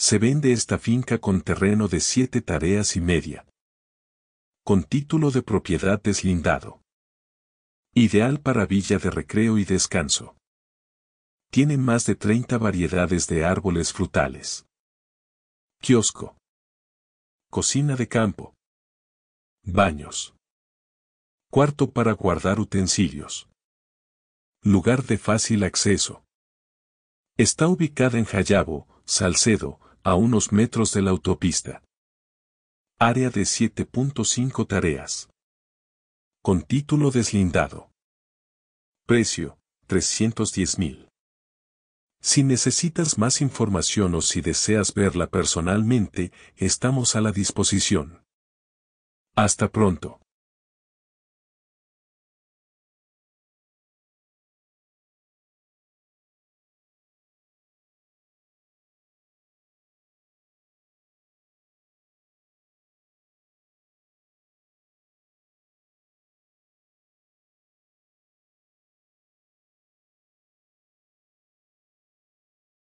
Se vende esta finca con terreno de siete tareas y media. Con título de propiedad deslindado. Ideal para villa de recreo y descanso. Tiene más de 30 variedades de árboles frutales. Kiosco. Cocina de campo. Baños. Cuarto para guardar utensilios. Lugar de fácil acceso. Está ubicada en Jayabo, Salcedo, a unos metros de la autopista. Área de 7.5 tareas. Con título deslindado. Precio, 310 mil. Si necesitas más información o si deseas verla personalmente, estamos a la disposición. Hasta pronto.